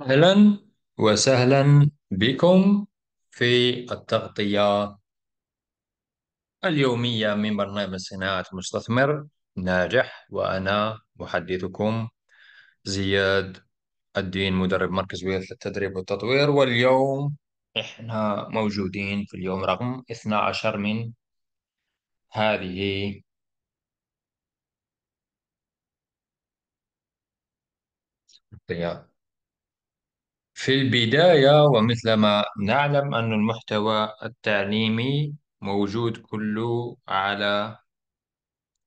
أهلا وسهلا بكم في التغطية اليومية من برنامج صناعة مستثمر ناجح وأنا محدثكم زياد الدين مدرب مركز ويل للتدريب والتطوير واليوم إحنا موجودين في اليوم رقم 12 من هذه التغطية في البداية ومثلما نعلم أن المحتوى التعليمي موجود كله على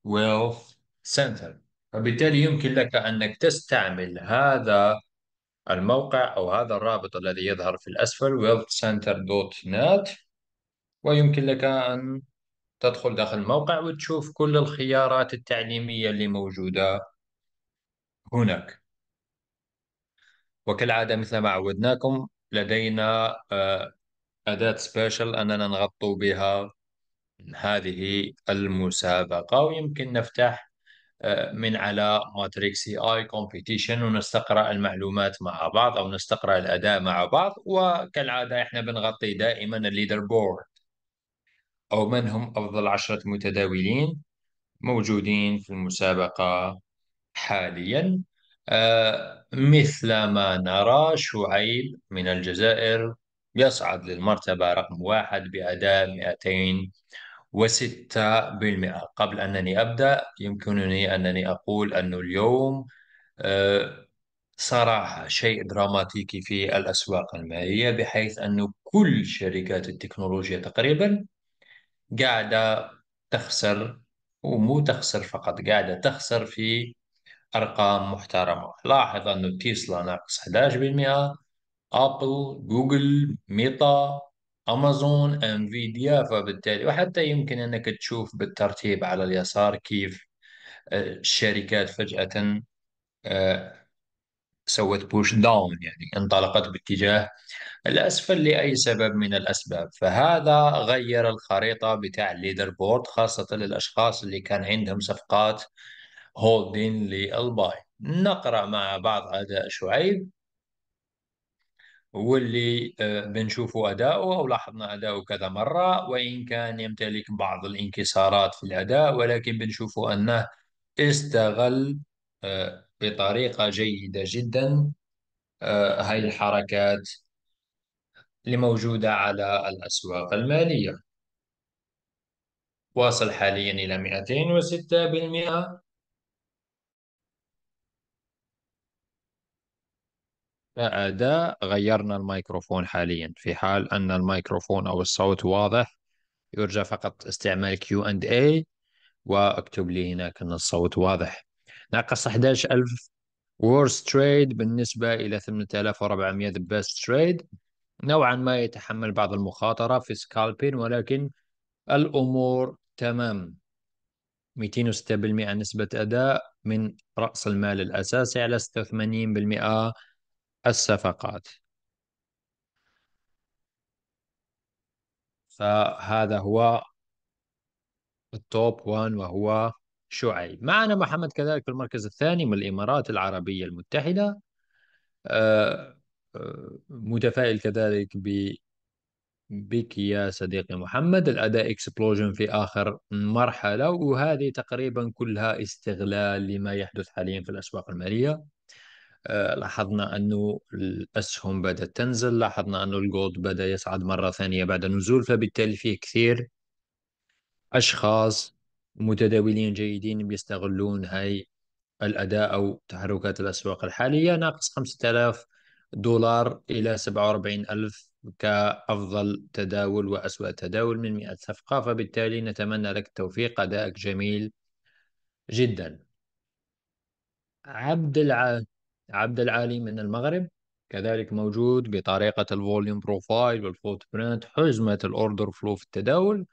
Wealth سنتر فبالتالي يمكن لك أنك تستعمل هذا الموقع أو هذا الرابط الذي يظهر في الأسفل wealthcenter.net ويمكن لك أن تدخل داخل الموقع وتشوف كل الخيارات التعليمية اللي موجودة هناك وكالعادة مثل ما عودناكم لدينا آه، أداة سبيشال أننا نغطوا بها هذه المسابقة ويمكن نفتح آه، من على ماتريكسي اي كومبيتيشن ونستقرا المعلومات مع بعض او نستقرا الاداء مع بعض وكالعاده احنا بنغطي دائما الليدر بورد او من هم افضل عشرة متداولين موجودين في المسابقة حاليا آه، مثل ما نرى شعيب من الجزائر يصعد للمرتبة رقم واحد بأداء 206% قبل أنني أبدأ يمكنني أنني أقول أنه اليوم آه، صراحة شيء دراماتيكي في الأسواق المالية بحيث أنه كل شركات التكنولوجيا تقريبا قاعدة تخسر ومو تخسر فقط قاعدة تخسر في أرقام محترمة لاحظ أنه تيسلا ناقص 11% أبل جوجل ميتا أمازون انفيديا فبالتالي وحتى يمكن أنك تشوف بالترتيب على اليسار كيف آه، الشركات فجأة آه، سوت بوش داون يعني انطلقت باتجاه الأسفل لأي سبب من الأسباب فهذا غير الخريطة بتاع الليدر بورد خاصة للأشخاص اللي كان عندهم صفقات هولدين للباي نقرا مع بعض اداء شعيب واللي آه، بنشوفوا أداؤه لاحظنا أداؤه كذا مرة وإن كان يمتلك بعض الانكسارات في الأداء ولكن بنشوفوا أنه استغل آه، بطريقة جيدة جدا آه، هاي الحركات اللي موجودة على الأسواق المالية واصل حاليا إلى 206% بعد غيرنا الميكروفون حاليا في حال أن الميكروفون أو الصوت واضح يرجى فقط استعمال كيو اند اي واكتب لي هناك أن الصوت واضح ناقص 11000 worst trade بالنسبة إلى 8400 best trade نوعا ما يتحمل بعض المخاطرة في سكالبين ولكن الأمور تمام 206% نسبة أداء من رأس المال الأساسي على 86% الصفقات فهذا هو التوب 1 وهو شعيب معنا محمد كذلك في المركز الثاني من الإمارات العربية المتحدة آه، آه، متفائل كذلك ب بك يا صديقي محمد الأداء إكسبلوجن في آخر مرحلة وهذه تقريبا كلها استغلال لما يحدث حاليا في الأسواق المالية آه، لاحظنا أنه الأسهم بدأت تنزل لاحظنا أنه الجولد بدأ يصعد مرة ثانية بعد نزول فبالتالي فيه كثير أشخاص متداولين جيدين بيستغلون هاي الأداء أو تحركات الأسواق الحالية ناقص 5000 دولار إلى 47000 كأفضل تداول وأسوأ تداول من 100 صفقة فبالتالي نتمنى لك التوفيق أدائك جميل جدا عبد العال عبد العالي من المغرب كذلك موجود بطريقة الفوليوم بروفايل والفوت برنت حزمة الأوردر فلو في التداول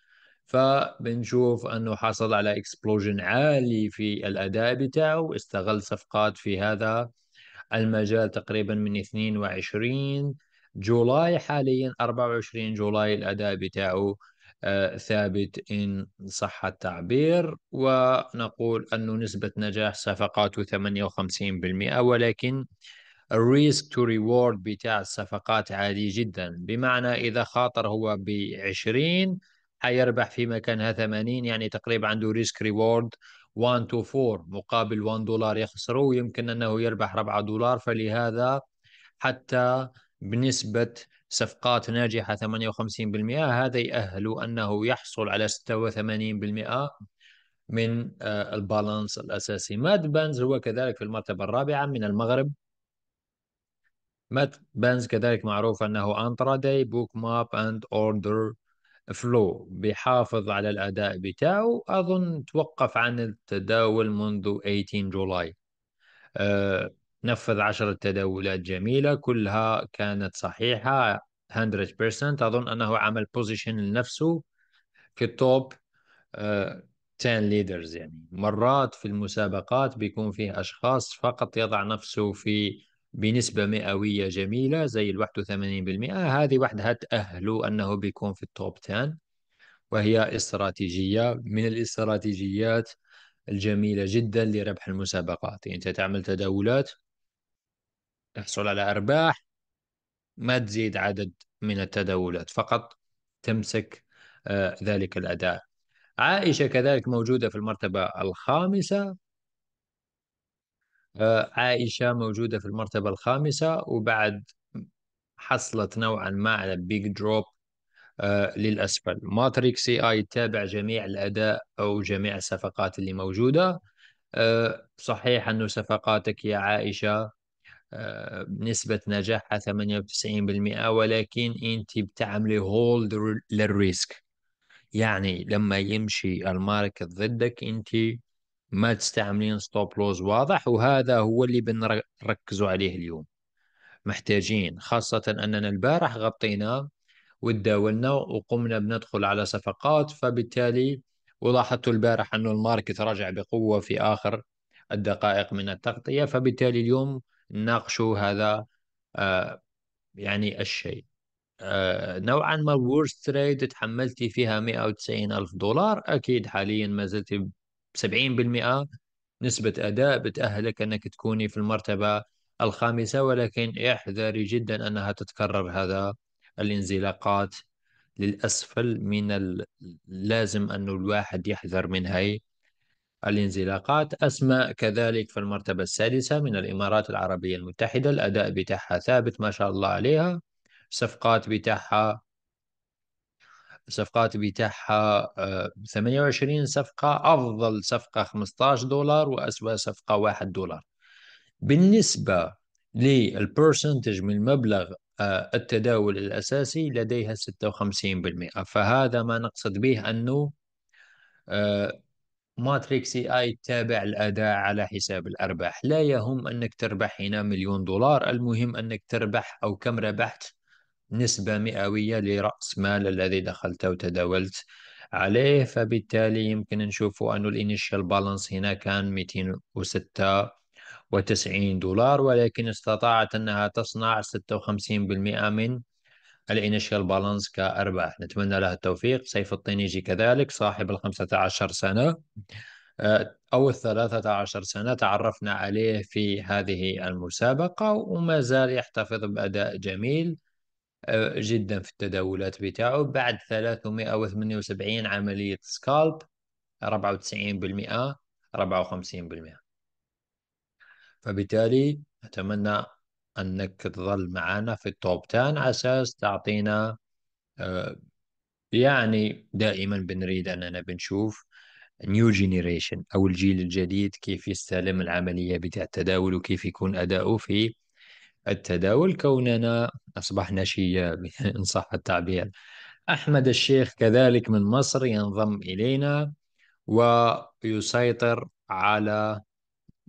فبنشوف أنه حصل على إكسبلوجن عالي في الأداء بتاعه استغل صفقات في هذا المجال تقريبا من 22 جولاي حاليا 24 جولاي الأداء بتاعه آه، ثابت إن صح التعبير ونقول أن نسبة نجاح صفقاته 58% ولكن الريسك تو ريورد بتاع الصفقات عالي جدا بمعنى إذا خاطر هو ب 20 حيربح في مكانها 80 يعني تقريبا عنده ريسك ريورد 1 تو 4 مقابل 1 دولار يخسره يمكن أنه يربح 4 دولار فلهذا حتى بنسبة صفقات ناجحة 58% هذا يأهل أنه يحصل على 86% من آه، البالانس الأساسي ماد بانز هو كذلك في المرتبة الرابعة من المغرب مات بانز كذلك معروف أنه انتراداي بوك ماب أند أوردر فلو بيحافظ على الأداء بتاعه أظن توقف عن التداول منذ 18 جولاي آه، نفذ عشر تداولات جميلة كلها كانت صحيحة 100% أظن أنه عمل بوزيشن لنفسه في التوب 10 ليدرز يعني مرات في المسابقات بيكون فيه أشخاص فقط يضع نفسه في بنسبة مئوية جميلة زي ال 81% هذه وحدها تأهله أنه بيكون في التوب 10 وهي استراتيجية من الاستراتيجيات الجميلة جدا لربح المسابقات يعني أنت تعمل تداولات تحصل على أرباح ما تزيد عدد من التداولات فقط تمسك آه، ذلك الأداء عائشة كذلك موجودة في المرتبة الخامسة آه، عائشة موجودة في المرتبة الخامسة وبعد حصلت نوعا ما على بيج دروب آه، للأسفل ماتريك سي اي تابع جميع الأداء أو جميع الصفقات اللي موجودة صحيح أنه صفقاتك يا عائشة نسبة نجاحها 98% ولكن أنت بتعملي هولد للريسك يعني لما يمشي الماركت ضدك أنت ما تستعملين ستوب لوز واضح وهذا هو اللي بنركزوا عليه اليوم محتاجين خاصة أننا البارح غطينا وتداولنا وقمنا بندخل على صفقات فبالتالي ولاحظت البارح أنه الماركت رجع بقوة في آخر الدقائق من التغطية فبالتالي اليوم ناقشوا هذا آه، يعني الشيء آه، نوعا ما وورست تريد تحملتي فيها 190 ألف دولار أكيد حاليا ما زلت 70% نسبة أداء بتأهلك أنك تكوني في المرتبة الخامسة ولكن احذري جدا أنها تتكرر هذا الانزلاقات للأسفل من اللازم أنه الواحد يحذر من هي الانزلاقات أسماء كذلك في المرتبة السادسة من الإمارات العربية المتحدة الأداء بتاعها ثابت ما شاء الله عليها صفقات بتاعها صفقات بتاعها 28 آه، صفقة أفضل صفقة 15 دولار وأسوأ صفقة 1 دولار بالنسبة للبرسنتج من مبلغ آه، التداول الأساسي لديها 56% فهذا ما نقصد به أنه آه، ماتريكس اي اي تابع الاداء على حساب الارباح لا يهم انك تربح هنا مليون دولار المهم انك تربح او كم ربحت نسبة مئوية لرأس مال الذي دخلت وتداولت عليه فبالتالي يمكن نشوف أن الانيشال بالانس هنا كان و90 دولار ولكن استطاعت أنها تصنع 56% من الانيشال بالانس كارباح نتمنى له التوفيق سيف الطينيجي كذلك صاحب ال 15 سنه آه، او ال 13 سنه تعرفنا عليه في هذه المسابقه وما زال يحتفظ باداء جميل آه، جدا في التداولات بتاعه بعد 378 عمليه سكالب 94% 54% فبالتالي اتمنى أنك تظل معنا في التوب 10 على أساس تعطينا آه، يعني دائما بنريد أننا بنشوف نيو جينيريشن أو الجيل الجديد كيف يستلم العملية بتاع التداول وكيف يكون أداؤه في التداول كوننا أصبحنا شياب إن صح التعبير أحمد الشيخ كذلك من مصر ينضم إلينا ويسيطر على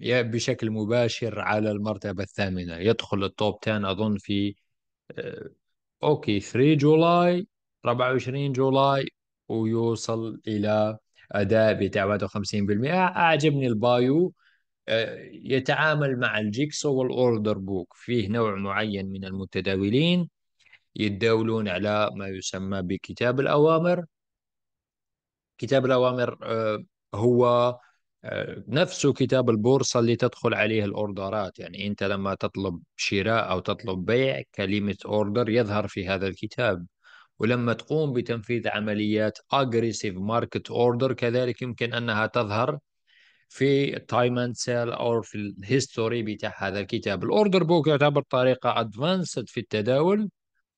بشكل مباشر على المرتبة الثامنة يدخل التوب 10 أظن في آه، أوكي 3 جولاي 24 جولاي ويوصل إلى أداء بتاع 51% أعجبني البايو آه، يتعامل مع الجيكسو والأوردر بوك فيه نوع معين من المتداولين يتداولون على ما يسمى بكتاب الأوامر كتاب الأوامر آه، هو نفسه كتاب البورصة اللي تدخل عليه الأوردرات يعني أنت لما تطلب شراء أو تطلب بيع كلمة أوردر يظهر في هذا الكتاب ولما تقوم بتنفيذ عمليات أجريسيف ماركت أوردر كذلك يمكن أنها تظهر في تايم اند سيل او في الهيستوري بتاع هذا الكتاب الاوردر بوك يعتبر طريقه ادفانسد في التداول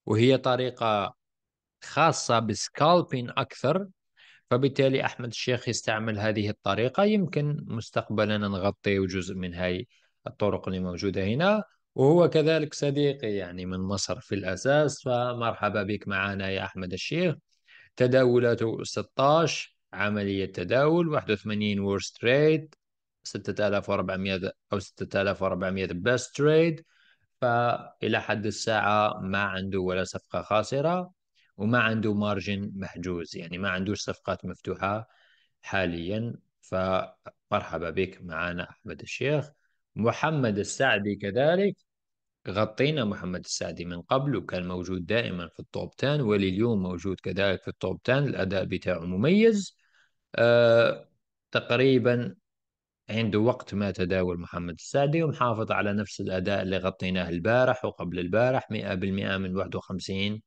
وهي طريقه خاصه بسكالبين اكثر فبالتالي أحمد الشيخ يستعمل هذه الطريقة يمكن مستقبلا نغطي جزء من هاي الطرق اللي موجودة هنا وهو كذلك صديقي يعني من مصر في الأساس فمرحبا بك معنا يا أحمد الشيخ تداولاته 16 عملية تداول 81 ورست تريد 6400 أو 6400 بيست تريد فإلى حد الساعة ما عنده ولا صفقة خاسرة وما عنده مارجن محجوز يعني ما عندوش صفقات مفتوحة حاليا فمرحبا بك معنا أحمد الشيخ محمد السعدي كذلك غطينا محمد السعدي من قبل وكان موجود دائما في التوب 10 ولليوم موجود كذلك في التوب 10 الأداء بتاعه مميز أه تقريبا عنده وقت ما تداول محمد السعدي ومحافظ على نفس الأداء اللي غطيناه البارح وقبل البارح 100% من 51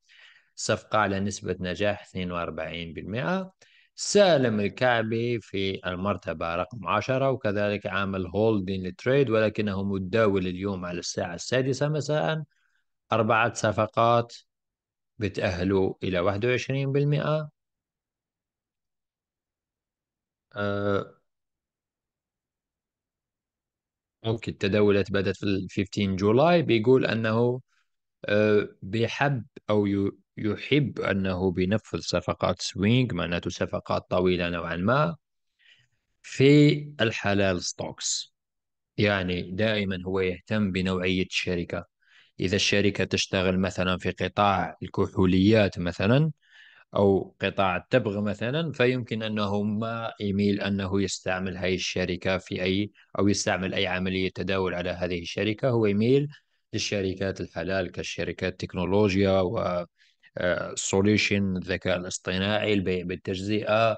صفقة على نسبة نجاح 42% سالم الكعبي في المرتبة رقم 10 وكذلك عامل هولدين لتريد ولكنه متداول اليوم على الساعة السادسة مساء أربعة صفقات بتأهلوا إلى 21% أه اوكي التداولات بدات في 15 جولاي بيقول انه آه، بيحب او يحب أنه بينفذ صفقات سوينغ معناته صفقات طويلة نوعا ما في الحلال ستوكس يعني دائما هو يهتم بنوعية الشركة إذا الشركة تشتغل مثلا في قطاع الكحوليات مثلا أو قطاع التبغ مثلا فيمكن أنه ما يميل أنه يستعمل هذه الشركة في أي أو يستعمل أي عملية تداول على هذه الشركة هو يميل للشركات الحلال كشركات تكنولوجيا و السوليوشن آه، الذكاء الاصطناعي البيع بالتجزئه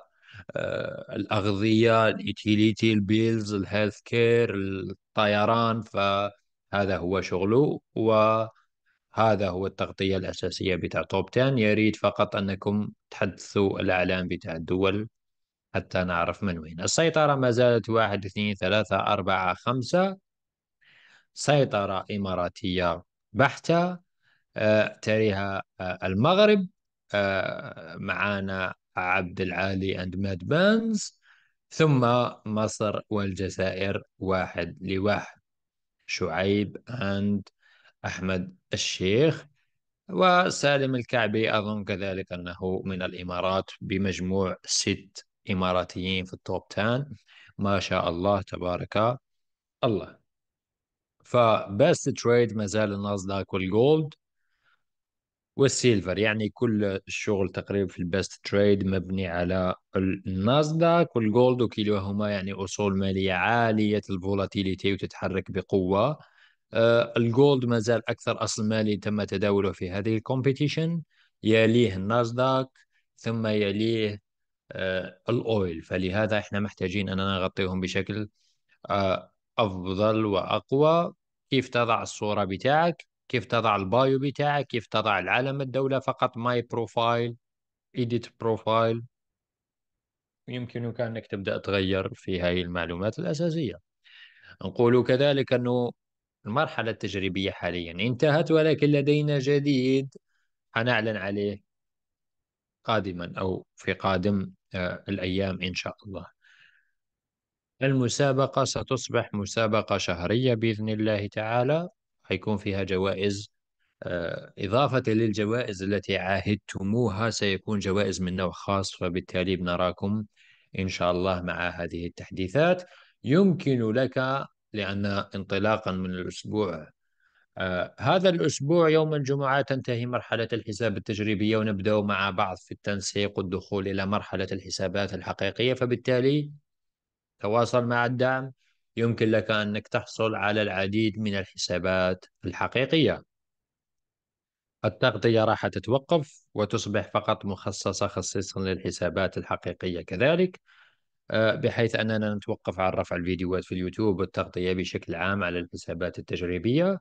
آه، الاغذيه اليوتيليتي البيلز الهيلث كير الطيران فهذا هو شغله هذا هو التغطيه الاساسيه بتاع توب 10 يا ريت فقط انكم تحدثوا الاعلام بتاع الدول حتى نعرف من وين السيطرة ما زالت واحد اثنين ثلاثة أربعة خمسة سيطرة إماراتية بحتة تاريها آه، المغرب آه، معانا عبد العالي اند ماد بانز ثم مصر والجزائر واحد لواحد شعيب اند احمد الشيخ وسالم الكعبي اظن كذلك انه من الامارات بمجموع ست اماراتيين في التوب 10 ما شاء الله تبارك الله فبست تريد ما زال الناسداك والجولد والسيلفر يعني كل الشغل تقريبا في البيست تريد مبني على الناسداك والجولد وكلاهما يعني اصول ماليه عاليه الفولاتيليتي وتتحرك بقوه آه الجولد مازال اكثر اصل مالي تم تداوله في هذه الكومبيتيشن يليه الناسداك ثم يليه آه الاويل فلهذا احنا محتاجين اننا نغطيهم بشكل آه افضل واقوى كيف تضع الصوره بتاعك كيف تضع البايو بتاعك كيف تضع العلم الدولة فقط ماي بروفايل ايديت بروفايل يمكنك أنك تبدأ تغير في هاي المعلومات الأساسية نقول كذلك أنه المرحلة التجريبية حاليا انتهت ولكن لدينا جديد حنعلن عليه قادما أو في قادم آه، الأيام إن شاء الله المسابقة ستصبح مسابقة شهرية بإذن الله تعالى حيكون فيها جوائز آه، إضافة للجوائز التي عاهدتموها سيكون جوائز من نوع خاص فبالتالي بنراكم إن شاء الله مع هذه التحديثات يمكن لك لأن انطلاقا من الأسبوع آه، هذا الأسبوع يوم الجمعة تنتهي مرحلة الحساب التجريبية ونبدأ مع بعض في التنسيق والدخول إلى مرحلة الحسابات الحقيقية فبالتالي تواصل مع الدعم يمكن لك أنك تحصل على العديد من الحسابات الحقيقية التغطية راح تتوقف وتصبح فقط مخصصة خصيصا للحسابات الحقيقية كذلك آه، بحيث أننا نتوقف عن رفع الفيديوهات في اليوتيوب والتغطية بشكل عام على الحسابات التجريبية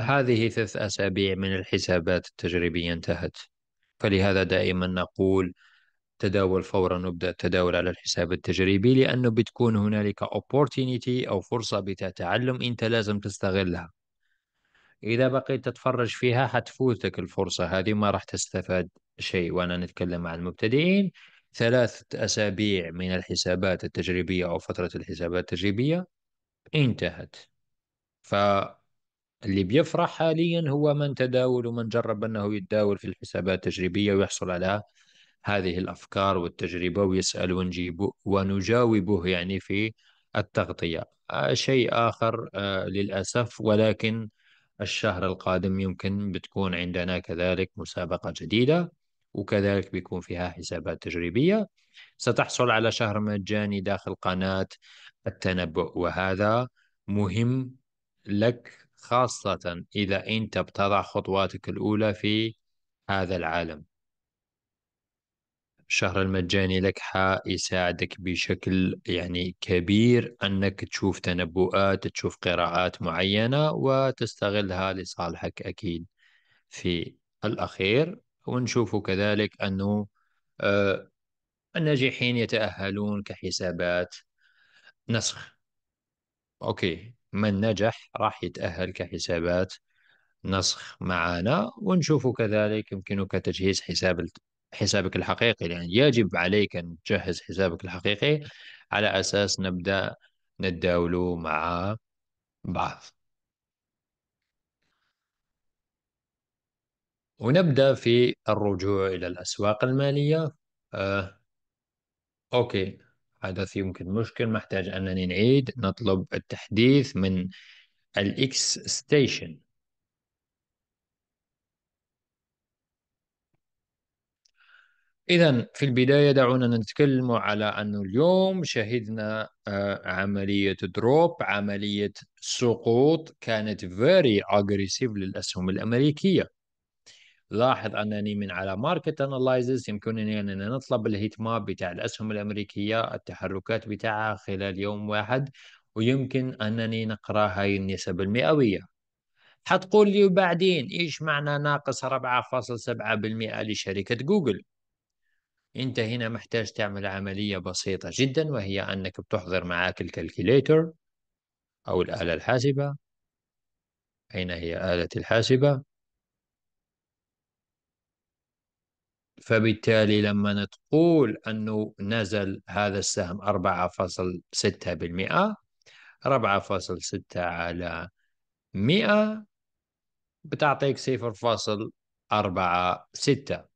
هذه ثلاث أسابيع من الحسابات التجريبية انتهت فلهذا دائما نقول تداول فورا وابدا التداول على الحساب التجريبي لانه بتكون هنالك opportunity او فرصه بتتعلم انت لازم تستغلها اذا بقيت تتفرج فيها حتفوتك الفرصه هذه ما راح تستفاد شيء وانا نتكلم مع المبتدئين ثلاثة أسابيع من الحسابات التجريبية أو فترة الحسابات التجريبية انتهت فاللي بيفرح حاليا هو من تداول ومن جرب أنه يتداول في الحسابات التجريبية ويحصل على هذه الأفكار والتجربة ويسأل ونجيب ونجاوبه يعني في التغطية آه، شيء آخر آه، للأسف ولكن الشهر القادم يمكن بتكون عندنا كذلك مسابقة جديدة وكذلك بيكون فيها حسابات تجريبية ستحصل على شهر مجاني داخل قناة التنبؤ وهذا مهم لك خاصة إذا أنت بتضع خطواتك الأولى في هذا العالم الشهر المجاني لك حيساعدك بشكل يعني كبير أنك تشوف تنبؤات تشوف قراءات معينة وتستغلها لصالحك أكيد في الأخير ونشوف كذلك أنه آه، الناجحين يتأهلون كحسابات نسخ أوكي من نجح راح يتأهل كحسابات نسخ معنا ونشوف كذلك يمكنك تجهيز حساب حسابك الحقيقي يعني يجب عليك أن تجهز حسابك الحقيقي على أساس نبدأ نتداوله مع بعض ونبدأ في الرجوع إلى الأسواق المالية آه. أوكي حدث يمكن مشكل محتاج أنني نعيد نطلب التحديث من الإكس ستيشن إذا في البداية دعونا نتكلم على أنه اليوم شهدنا آه، عملية دروب عملية سقوط كانت very aggressive للأسهم الأمريكية لاحظ أنني من على ماركت أناليزز يمكنني أننا نطلب الهيت ماب بتاع الأسهم الأمريكية التحركات بتاعها خلال يوم واحد ويمكن أنني نقرأ هاي النسب المئوية حتقول لي بعدين ايش معنى ناقص 4.7% لشركة جوجل انت هنا محتاج تعمل عملية بسيطة جدا وهي انك بتحضر معاك الكالكوليتر او الآلة الحاسبة اين هي آلة الحاسبة فبالتالي لما تقول انه نزل هذا السهم 4.6% 4.6 على 100 بتعطيك 0.46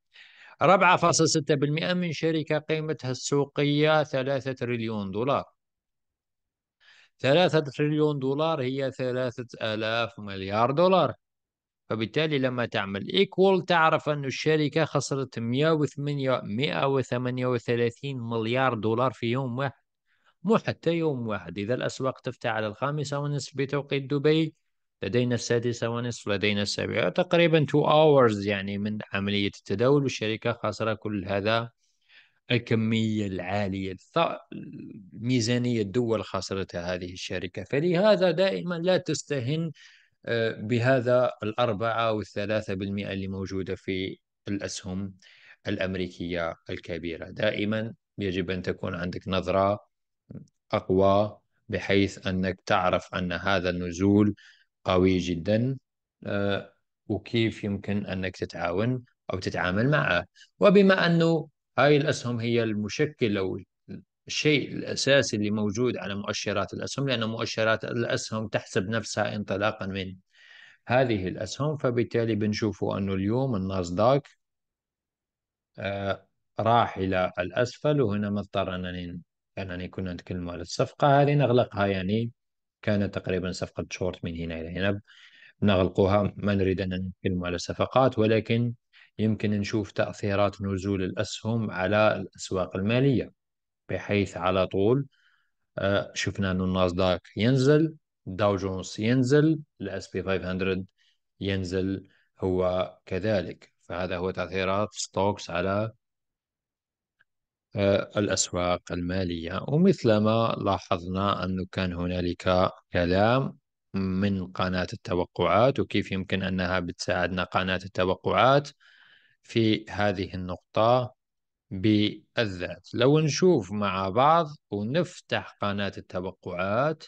4.6% من شركة قيمتها السوقية 3 تريليون دولار 3 تريليون دولار هي 3000 مليار دولار فبالتالي لما تعمل ايكوال تعرف أن الشركة خسرت 108 138 مليار دولار في يوم واحد مو حتى يوم واحد إذا الأسواق تفتح على الخامسة ونصف بتوقيت دبي لدينا السادسة ونصف لدينا السابعة تقريبا 2 hours يعني من عملية التداول والشركة خسر كل هذا الكمية العالية ميزانية الدول خسرتها هذه الشركة فلهذا دائما لا تستهن آه، بهذا الأربعة أو الثلاثة بالمئة اللي موجودة في الأسهم الأمريكية الكبيرة دائما يجب أن تكون عندك نظرة أقوى بحيث أنك تعرف أن هذا النزول قوي جدا آه، وكيف يمكن انك تتعاون او تتعامل معه وبما انه هاي الاسهم هي المشكل او الشيء الاساسي اللي موجود على مؤشرات الاسهم لان مؤشرات الاسهم تحسب نفسها انطلاقا من هذه الاسهم فبالتالي بنشوفوا انه اليوم الناسداك آه، راح الى الاسفل وهنا مضطر انني انني كنا نتكلم على الصفقه هذه نغلقها يعني كانت تقريبا صفقة شورت من هنا إلى هنا نغلقوها ما نريد أن نتكلم على الصفقات ولكن يمكن نشوف تأثيرات نزول الأسهم على الأسواق المالية بحيث على طول آه، شفنا أن الناسداك ينزل داو جونز ينزل الاس بي 500 ينزل هو كذلك فهذا هو تأثيرات ستوكس على الأسواق المالية ومثلما لاحظنا أنه كان هنالك كلام من قناة التوقعات وكيف يمكن أنها بتساعدنا قناة التوقعات في هذه النقطة بالذات لو نشوف مع بعض ونفتح قناة التوقعات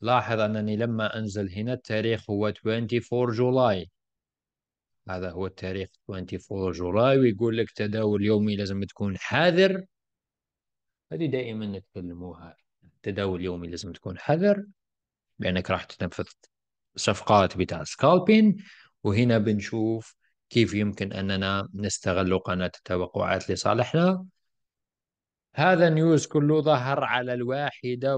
لاحظ أنني لما أنزل هنا التاريخ هو 24 جولاي هذا هو التاريخ 24 جولاي ويقول لك تداول يومي لازم تكون حذر هذه دائما نتكلموها التداول اليومي لازم تكون حذر بانك راح تنفذ صفقات بتاع سكالبين وهنا بنشوف كيف يمكن أننا نستغل قناة التوقعات لصالحنا هذا نيوز كله ظهر على الواحدة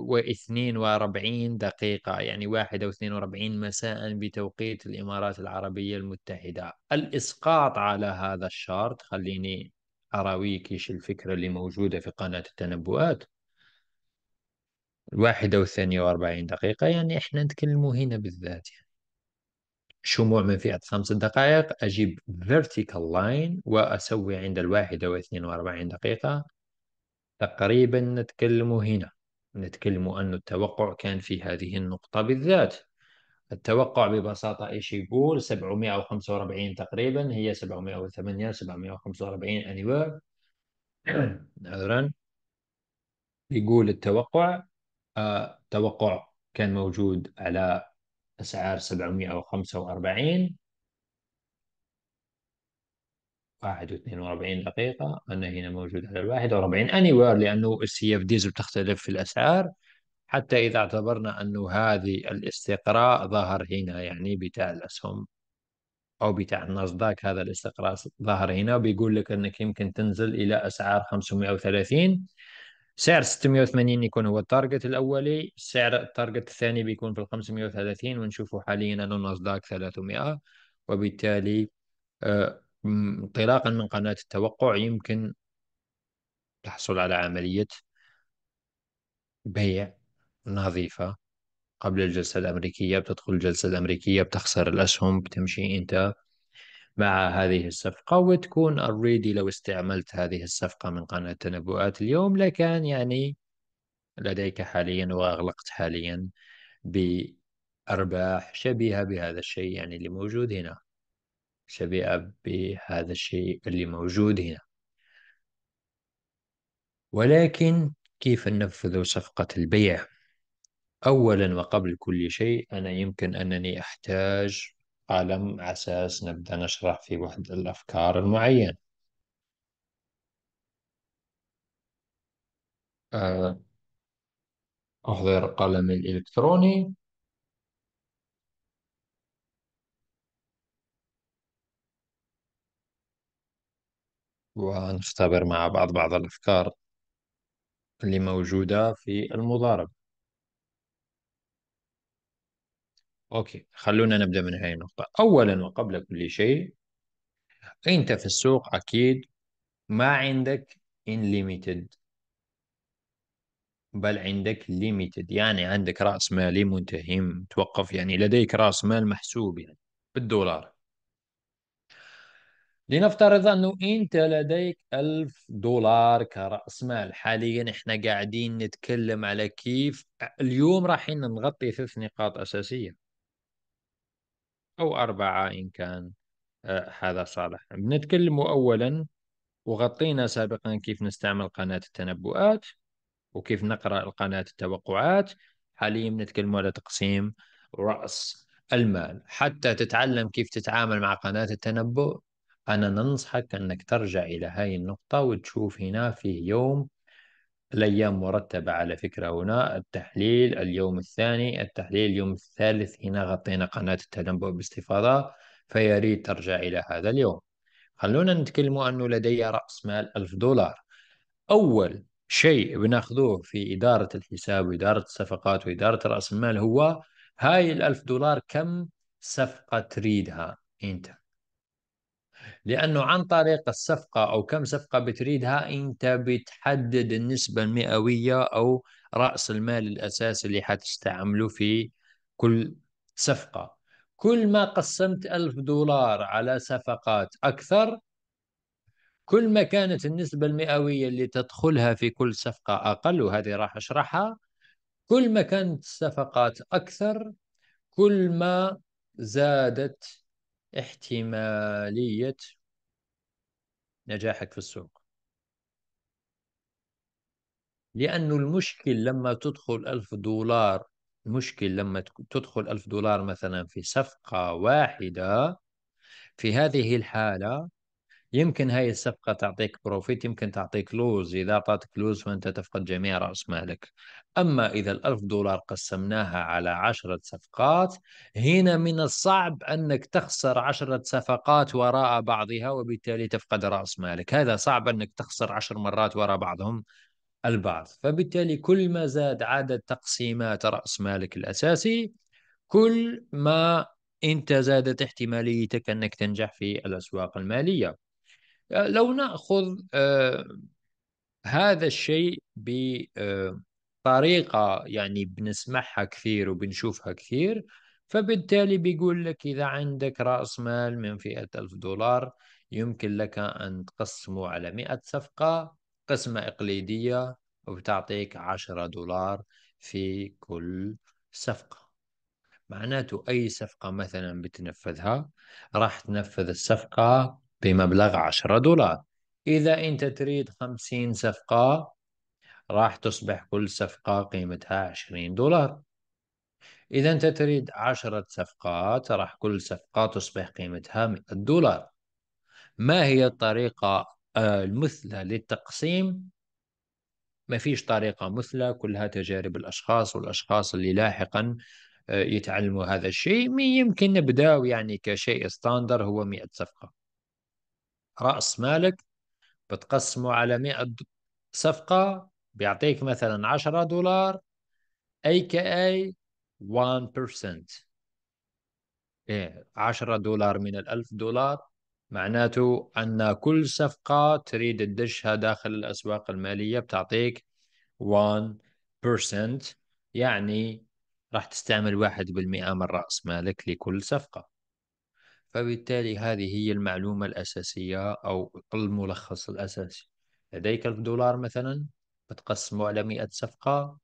واثنين, واربعين دقيقة يعني واحدة واثنين واربعين مساء بتوقيت الإمارات العربية المتحدة الإسقاط على هذا الشارت خليني أراويك إيش الفكرة اللي موجودة في قناة التنبؤات الواحدة والثانية واربعين دقيقة يعني إحنا نتكلموا هنا بالذات يعني. شموع من فئة خمس دقائق أجيب vertical line وأسوي عند الواحدة واثنين واربعين دقيقة تقريبا نتكلم هنا نتكلم أن التوقع كان في هذه النقطة بالذات التوقع ببساطة إيش يقول 745 تقريبا هي 708 745 أنواع عذرا يقول التوقع آه توقع كان موجود على أسعار 745 41 دقيقة أنا هنا موجود على الواحد وأربعين anywhere لأنه السي اف ديز بتختلف في الأسعار حتى إذا اعتبرنا أنه هذه الاستقراء ظهر هنا يعني بتاع الأسهم أو بتاع النصداك هذا الاستقراء ظهر هنا وبيقول لك أنك يمكن تنزل إلى أسعار 530 سعر 680 يكون هو التارجت الأولي سعر التارجت الثاني بيكون في ال 530 ونشوفه حاليا أنه الناسداك 300 وبالتالي آه انطلاقا من قناة التوقع يمكن تحصل على عملية بيع نظيفة قبل الجلسة الأمريكية بتدخل الجلسة الأمريكية بتخسر الأسهم بتمشي أنت مع هذه الصفقة وتكون اوريدي لو استعملت هذه الصفقة من قناة تنبؤات اليوم لكان يعني لديك حاليا وأغلقت حاليا بأرباح شبيهة بهذا الشيء يعني اللي موجود هنا شبيهة بهذا الشيء اللي موجود هنا ولكن كيف ننفذ صفقة البيع أولا وقبل كل شيء أنا يمكن أنني أحتاج قلم على أساس نبدأ نشرح في واحد الأفكار المعينة آه، أحضر قلمي الإلكتروني ونختبر مع بعض بعض الأفكار اللي موجودة في المضاربة أوكي خلونا نبدأ من هاي النقطة أولا وقبل كل شيء أنت في السوق أكيد ما عندك unlimited بل عندك limited يعني عندك رأس مالي منتهي متوقف يعني لديك رأس مال محسوب يعني بالدولار لنفترض أنه أنت لديك ألف دولار كرأس مال حاليا إحنا قاعدين نتكلم على كيف اليوم راح نغطي ثلاث نقاط أساسية أو أربعة إن كان آه، هذا صالح بنتكلم أولا وغطينا سابقا كيف نستعمل قناة التنبؤات وكيف نقرأ القناة التوقعات حاليا بنتكلم على تقسيم رأس المال حتى تتعلم كيف تتعامل مع قناة التنبؤ أنا ننصحك أنك ترجع إلى هاي النقطة وتشوف هنا في يوم الأيام مرتبة على فكرة هنا التحليل اليوم الثاني التحليل اليوم الثالث هنا غطينا قناة التنبؤ باستفاضة فياريت ترجع إلى هذا اليوم خلونا نتكلم أنه لدي رأس مال ألف دولار أول شيء بناخذوه في إدارة الحساب وإدارة الصفقات وإدارة رأس المال هو هاي الألف دولار كم صفقة تريدها أنت لأنه عن طريق الصفقة أو كم صفقة بتريدها أنت بتحدد النسبة المئوية أو رأس المال الأساسي اللي حتستعمله في كل صفقة كل ما قسمت ألف دولار على صفقات أكثر كل ما كانت النسبة المئوية اللي تدخلها في كل صفقة أقل وهذه راح أشرحها كل ما كانت الصفقات أكثر كل ما زادت احتمالية نجاحك في السوق لأنه المشكل لما تدخل ألف دولار المشكل لما تدخل ألف دولار مثلا في صفقة واحدة في هذه الحالة يمكن هاي الصفقة تعطيك بروفيت يمكن تعطيك لوز إذا أعطتك لوز فأنت تفقد جميع رأس مالك أما إذا الألف دولار قسمناها على عشرة صفقات هنا من الصعب أنك تخسر عشرة صفقات وراء بعضها وبالتالي تفقد رأس مالك هذا صعب أنك تخسر عشر مرات وراء بعضهم البعض فبالتالي كل ما زاد عدد تقسيمات رأس مالك الأساسي كل ما انت زادت احتماليتك انك تنجح في الاسواق الماليه آه، لو ناخذ آه، هذا الشيء بطريقه آه، يعني بنسمعها كثير وبنشوفها كثير فبالتالي بيقول لك إذا عندك رأس مال من فئة ألف دولار يمكن لك أن تقسمه على مئة صفقة قسمة إقليدية وبتعطيك عشرة دولار في كل صفقة معناته أي صفقة مثلا بتنفذها راح تنفذ الصفقة بمبلغ 10 دولار إذا أنت تريد 50 صفقة راح تصبح كل صفقة قيمتها 20 دولار إذا أنت تريد 10 صفقات راح كل صفقة تصبح قيمتها 100 دولار ما هي الطريقة آه، المثلى للتقسيم ما فيش طريقة مثلى كلها تجارب الأشخاص والأشخاص اللي لاحقا آه، يتعلموا هذا الشيء يمكن نبدأ يعني كشيء ستاندر هو 100 صفقة راس مالك بتقسمه على 100 صفقه بيعطيك مثلا 10 دولار اي كي اي 1% ايه 10 دولار من ال 1000 دولار معناته أن كل صفقة تريد تدشها داخل الأسواق المالية بتعطيك 1% يعني راح تستعمل 1% من رأس مالك لكل صفقة فبالتالي هذه هي المعلومة الأساسية أو الملخص الأساسي لديك الدولار مثلا بتقسمه على مئة صفقة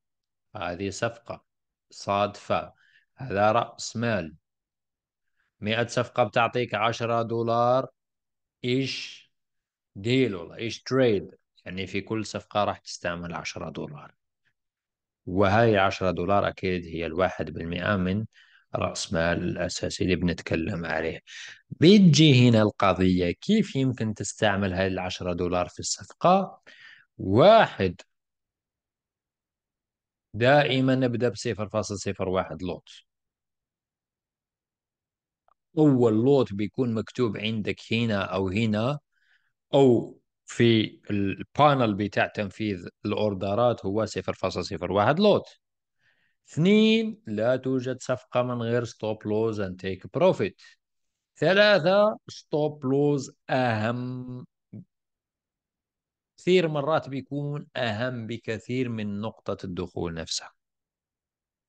هذه صفقة صادفة هذا رأس مال مئة صفقة بتعطيك عشرة دولار إيش ديل ولا إيش تريد يعني في كل صفقة راح تستعمل عشرة دولار وهاي عشرة دولار أكيد هي الواحد بالمئة من رأس مال الأساسي اللي بنتكلم عليه بتجي هنا القضية كيف يمكن تستعمل هاي ال10 دولار في الصفقة واحد دائما نبدأ بصفر فاصل صفر واحد لوت أول لوت بيكون مكتوب عندك هنا أو هنا أو في البانل بتاع تنفيذ الأوردرات هو 0.01 لوت اثنين لا توجد صفقة من غير ستوب لوز اند تيك بروفيت ثلاثة ستوب لوز أهم كثير مرات بيكون أهم بكثير من نقطة الدخول نفسها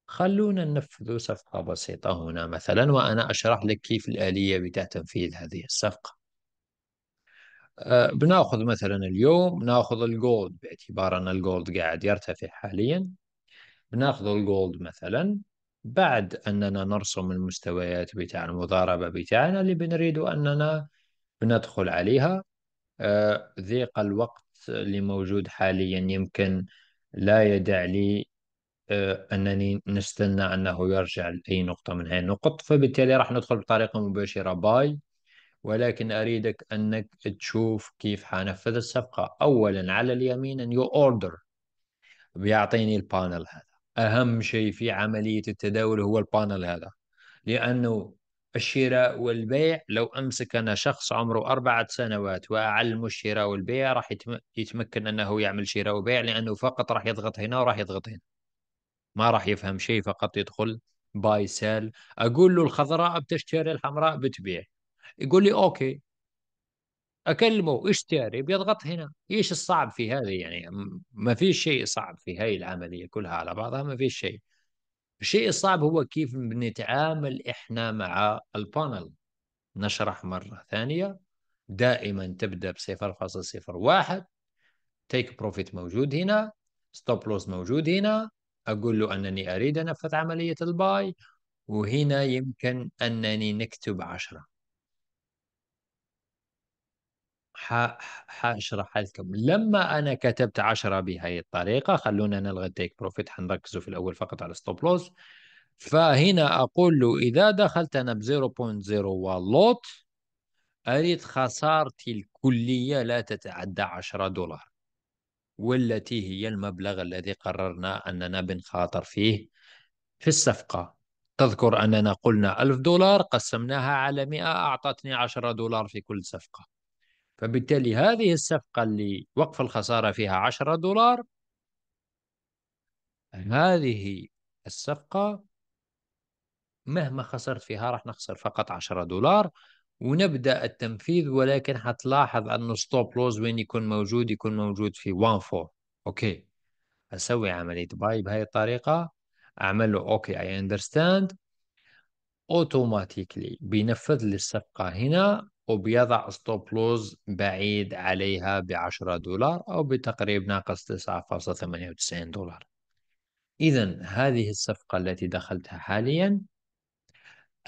خلونا ننفذ صفقة بسيطة هنا مثلا وأنا أشرح لك كيف الآلية بتاع تنفيذ هذه الصفقة أه بناخذ مثلا اليوم ناخذ الجولد باعتبار أن الجولد قاعد يرتفع حاليا ناخذ الجولد مثلا بعد أننا نرسم المستويات بتاع المضاربة بتاعنا اللي بنريد أننا بندخل عليها آه، ضيق الوقت اللي موجود حاليا يمكن لا يدع لي آه، أنني نستنى أنه يرجع لأي نقطة من هاي النقط فبالتالي راح ندخل بطريقة مباشرة باي ولكن أريدك أنك تشوف كيف حنفذ الصفقة أولا على اليمين نيو أوردر بيعطيني البانل هذا أهم شيء في عملية التداول هو البانل هذا لأنه الشراء والبيع لو أمسك أنا شخص عمره أربعة سنوات وأعلم الشراء والبيع راح يتمكن أنه يعمل شراء وبيع لأنه فقط راح يضغط هنا وراح يضغط هنا ما راح يفهم شيء فقط يدخل باي سيل أقول له الخضراء بتشتري الحمراء بتبيع يقول لي أوكي اكلمه ايش تاري بيضغط هنا ايش الصعب في هذه يعني ما في شيء صعب في هاي العمليه كلها على بعضها ما في شيء الشيء الصعب هو كيف بنتعامل احنا مع البانل نشرح مره ثانيه دائما تبدا ب 0.01 تيك بروفيت موجود هنا ستوب لوس موجود هنا اقول له انني اريد انفذ عمليه الباي وهنا يمكن انني نكتب 10 حاشرح لكم لما انا كتبت 10 بهي الطريقه خلونا نلغي التيك بروفيت حنركزوا في الاول فقط على ستوب لوس فهنا اقول له اذا دخلت انا ب 0.01 لوت اريد خسارتي الكليه لا تتعدى 10 دولار والتي هي المبلغ الذي قررنا اننا بنخاطر فيه في الصفقه تذكر اننا قلنا 1000 دولار قسمناها على 100 اعطتني 10 دولار في كل صفقه فبالتالي هذه الصفقة اللي وقف الخسارة فيها 10 دولار هذه الصفقة مهما خسرت فيها راح نخسر فقط 10 دولار ونبدا التنفيذ ولكن حتلاحظ انه ستوب لوز وين يكون موجود يكون موجود في وان فور اوكي اسوي عمليه باي بهاي الطريقه اعمل له اوكي اي اندرستاند اوتوماتيكلي بينفذ لي الصفقه هنا وبيضع ستوب لوز بعيد عليها ب 10 دولار أو بتقريب ناقص 9.98 دولار إذا هذه الصفقة التي دخلتها حاليا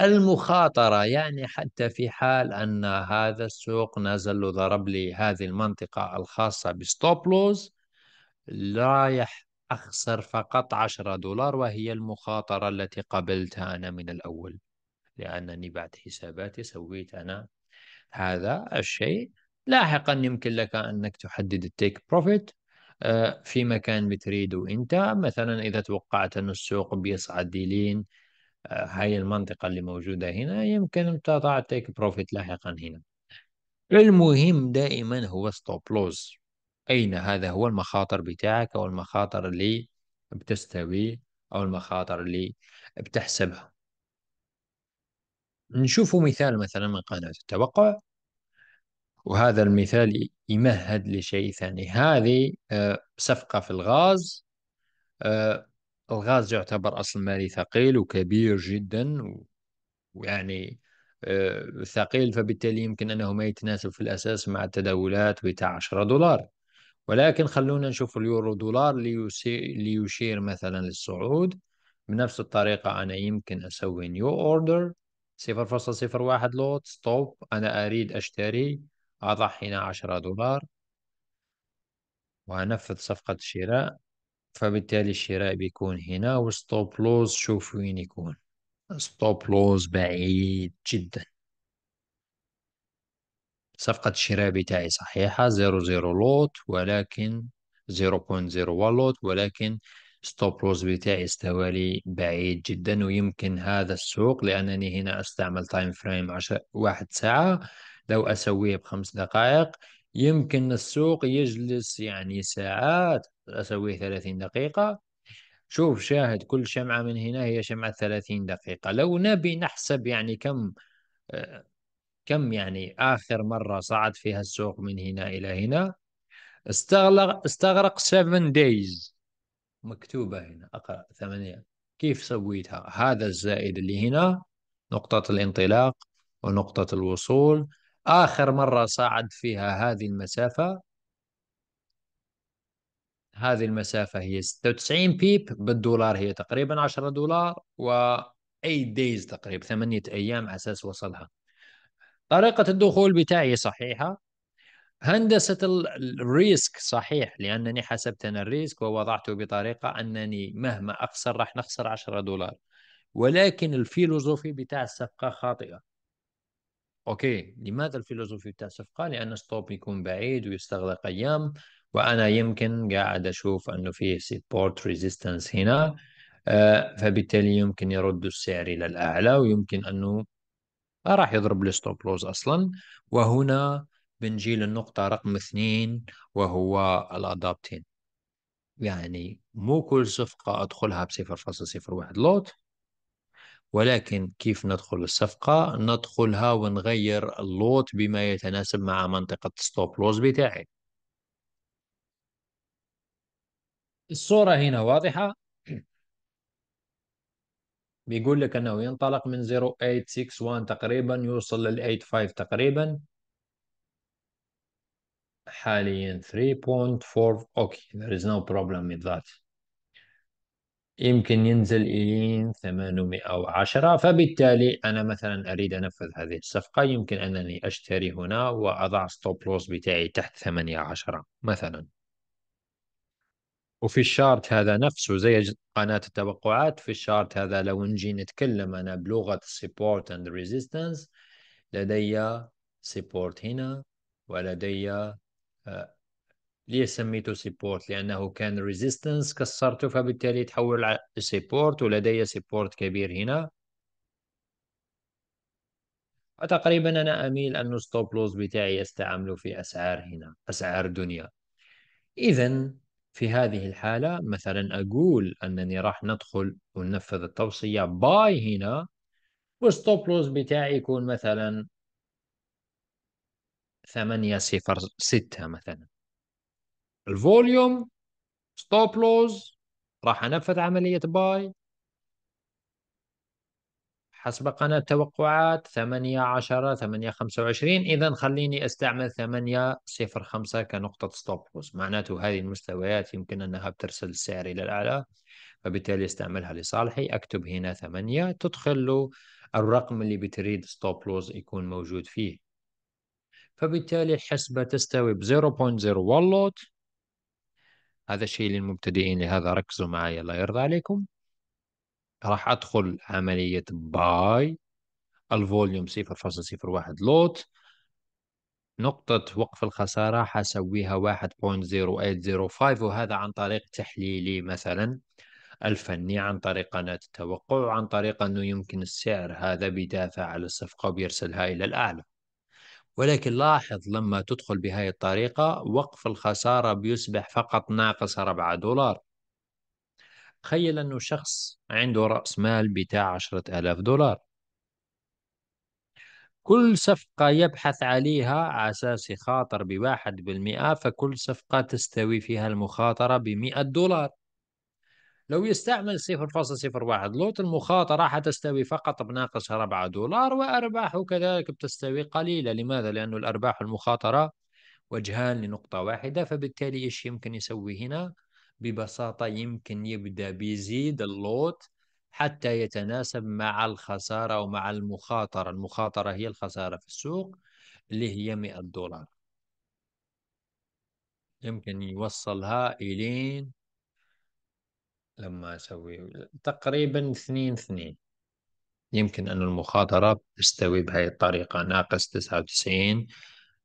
المخاطرة يعني حتى في حال أن هذا السوق نزل وضرب لي هذه المنطقة الخاصة بستوب لوز رايح أخسر فقط 10 دولار وهي المخاطرة التي قبلتها أنا من الأول لأنني بعد حساباتي سويت أنا هذا الشيء لاحقا يمكن لك انك تحدد التيك بروفيت آه، في مكان بتريده انت مثلا اذا توقعت ان السوق بيصعد لين آه، هاي المنطقة اللي موجودة هنا يمكن تضع تيك بروفيت لاحقا هنا المهم دائما هو ستوب لوز أين هذا هو المخاطر بتاعك أو المخاطر اللي بتستوي أو المخاطر اللي بتحسبها نشوف مثال مثلا من قناة التوقع وهذا المثال يمهد لشيء ثاني هذه آه، صفقة في الغاز آه، الغاز يعتبر أصل مالي ثقيل وكبير جدا ويعني آه، ثقيل فبالتالي يمكن أنه ما يتناسب في الأساس مع التداولات بتاع 10 دولار ولكن خلونا نشوف اليورو دولار ليشير مثلا للصعود بنفس الطريقة أنا يمكن أسوي نيو أوردر 0.01 لوت ستوب أنا أريد أشتري أضع هنا 10 دولار وأنفذ صفقة الشراء فبالتالي الشراء بيكون هنا وستوب لوز شوف وين يكون ستوب لوز بعيد جدا صفقة الشراء بتاعي صحيحة 00 لوت ولكن 0.01 لوت ولكن ستوب لوز بتاعي استوى لي بعيد جدا ويمكن هذا السوق لأنني هنا أستعمل تايم فريم عشر واحد ساعة لو أسويه بخمس دقائق يمكن السوق يجلس يعني ساعات أسويه ثلاثين دقيقة شوف شاهد كل شمعة من هنا هي شمعة ثلاثين دقيقة لو نبي نحسب يعني كم كم يعني آخر مرة صعد فيها السوق من هنا إلى هنا استغرق استغرق 7 دايز مكتوبة هنا أقرأ ثمانية كيف سويتها هذا الزائد اللي هنا نقطة الانطلاق ونقطة الوصول آخر مرة صعد فيها هذه المسافة هذه المسافة هي 96 بيب بالدولار هي تقريبا 10 دولار و 8 دايز تقريبا 8 أيام على أساس وصلها طريقة الدخول بتاعي صحيحة هندسة الريسك صحيح لأنني حسبت أنا الريسك ووضعته بطريقة أنني مهما أخسر راح نخسر 10 دولار ولكن الفيلوزوفي بتاع الصفقة خاطئة أوكي لماذا الفيلوزوفي بتاع الصفقة لأن ستوب يكون بعيد ويستغرق أيام وأنا يمكن قاعد أشوف أنه فيه سيبورت ريزيستنس هنا آه، فبالتالي يمكن يرد السعر إلى الأعلى ويمكن أنه راح يضرب الستوب لوز أصلا وهنا بنجي للنقطة رقم اثنين وهو الأدابتين يعني مو كل صفقة أدخلها بصفر فاصل صفر واحد لوت ولكن كيف ندخل الصفقة ندخلها ونغير اللوت بما يتناسب مع منطقة ستوب لوز بتاعي الصورة هنا واضحة بيقول لك أنه ينطلق من 0861 تقريبا يوصل لل 85 تقريبا حاليا 3.4 اوكي there is no problem with that يمكن ينزل الى 810 فبالتالي أنا مثلا أريد أنفذ هذه الصفقة يمكن أنني أشتري هنا وأضع ستوب لوس بتاعي تحت 810 مثلا وفي الشارت هذا نفسه زي قناة التوقعات في الشارت هذا لو نجي نتكلم أنا بلغة support and resistance لدي support هنا ولدي ليه سميته سيبورت لانه كان ريزيستنس كسرته فبالتالي تحول على سيبورت ولدي سيبورت كبير هنا وتقريبا انا اميل ان الستوب لوز بتاعي استعمله في اسعار هنا اسعار دنيا اذا في هذه الحالة مثلا أقول أنني راح ندخل وننفذ التوصية باي هنا والستوب لوز بتاعي يكون مثلا صفر ستة مثلا الفوليوم ستوب لوز راح انفذ عمليه باي حسب قناة توقعات 8 10 8 25 إذا خليني أستعمل 8 صفر 5 كنقطة ستوب لوز معناته هذه المستويات يمكن أنها بترسل السعر إلى الأعلى فبالتالي استعملها لصالحي أكتب هنا 8 تدخل له الرقم اللي بتريد ستوب لوز يكون موجود فيه فبالتالي الحسبة تستوي ب 0.01 لوت هذا الشيء للمبتدئين لهذا ركزوا معي الله يرضى عليكم راح أدخل عملية باي الفوليوم 0.01 لوت نقطة وقف الخسارة حسويها 1.0805 وهذا عن طريق تحليلي مثلا الفني عن طريق قناة التوقع عن طريق أنه يمكن السعر هذا بدافع على الصفقة وبيرسلها إلى الأعلى ولكن لاحظ لما تدخل بهذه الطريقة وقف الخسارة بيصبح فقط ناقص 4 دولار تخيل أنه شخص عنده رأس مال بتاع ألاف دولار كل صفقة يبحث عليها عساس أساس يخاطر بواحد بالمئة فكل صفقة تستوي فيها المخاطرة بمئة دولار لو يستعمل 0.01 لوط المخاطرة حتستوي فقط بناقص 4 دولار وأرباحه كذلك بتستوي قليلة لماذا؟ لأن الأرباح والمخاطرة وجهان لنقطة واحدة فبالتالي إيش يمكن يسوي هنا؟ ببساطة يمكن يبدأ بيزيد اللوت حتى يتناسب مع الخسارة ومع المخاطرة المخاطرة هي الخسارة في السوق اللي هي 100 دولار يمكن يوصلها إلين لما اسوي تقريبا اثنين اثنين يمكن أن المخاطرة تستوي بهذه الطريقة ناقص تسعة وتسعين